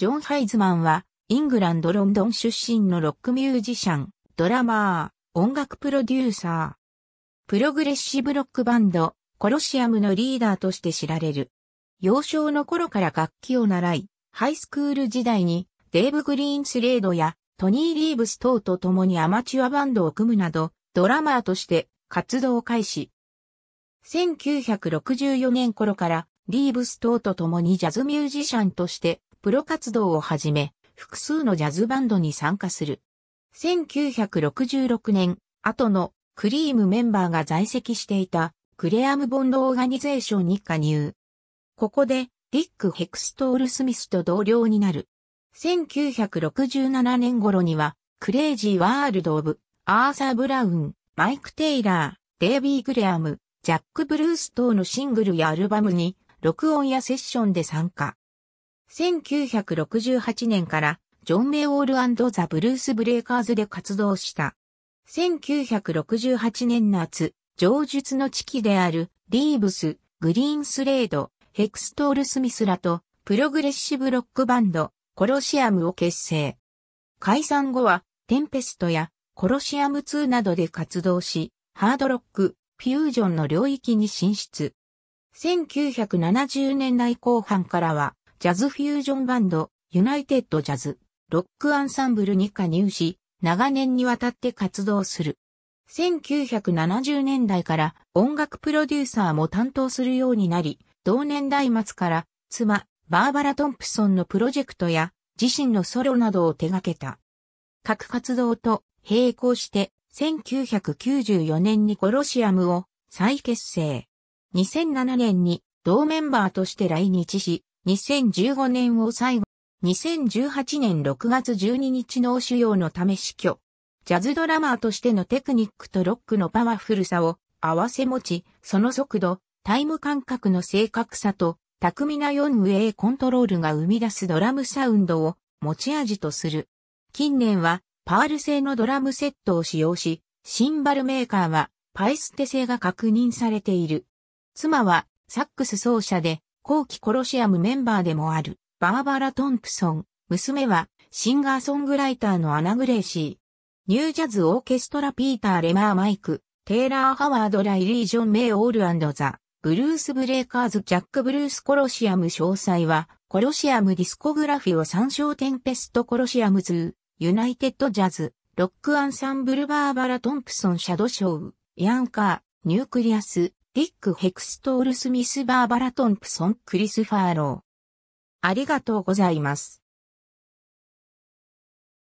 ジョン・ハイズマンは、イングランド・ロンドン出身のロックミュージシャン、ドラマー、音楽プロデューサー。プログレッシブロックバンド、コロシアムのリーダーとして知られる。幼少の頃から楽器を習い、ハイスクール時代にデーブ・グリーンスレードやトニー・リーブス等と共にアマチュアバンドを組むなど、ドラマーとして活動を開始。1964年頃からリーブス等と共にジャズミュージシャンとしてプロ活動をはじめ、複数のジャズバンドに参加する。1966年、後のクリームメンバーが在籍していたクレアム・ボンド・オーガニゼーションに加入。ここで、ディック・ヘクストール・スミスと同僚になる。1967年頃には、クレイジー・ワールド・オブ、アーサー・ブラウン、マイク・テイラー、デイビー・グレアム、ジャック・ブルース等のシングルやアルバムに、録音やセッションで参加。1968年からジョン・メイ・オールザ・ブルース・ブレイカーズで活動した。1968年夏、上述の地期であるリーブス、グリーンスレード、ヘクストール・スミスらとプログレッシブロックバンド、コロシアムを結成。解散後は、テンペストやコロシアム2などで活動し、ハードロック、フュージョンの領域に進出。1970年代後半からは、ジャズフュージョンバンド、ユナイテッドジャズ、ロックアンサンブルに加入し、長年にわたって活動する。1970年代から音楽プロデューサーも担当するようになり、同年代末から妻、バーバラ・トンプソンのプロジェクトや自身のソロなどを手掛けた。各活動と並行して1994年にコロシアムを再結成。2007年に同メンバーとして来日し、2015年を最後、2018年6月12日脳腫瘍のため死去。ジャズドラマーとしてのテクニックとロックのパワフルさを合わせ持ち、その速度、タイム感覚の正確さと、巧みな4ウェイコントロールが生み出すドラムサウンドを持ち味とする。近年は、パール製のドラムセットを使用し、シンバルメーカーはパイステ製が確認されている。妻はサックス奏者で後期コロシアムメンバーでもある、バーバラ・トンプソン、娘は、シンガーソングライターのアナ・グレーシー。ニュージャズ・オーケストラ・ピーター・レマー・マイク、テイラー・ハワード・ライリー・ジョン・メイ・オールアンド・ザ・ブルース・ブレイカーズ・ジャック・ブルース・コロシアム詳細は、コロシアムディスコグラフィを参照テンペスト・コロシアムズ、ユナイテッド・ジャズ、ロック・アンサンブル・バーバラ・トンプソン・シャド・ショー、ヤンカー、ニュークリアス、ディック・ヘクストール・スミス・バーバラ・トンプソン・クリスファーロー。ありがとうございます。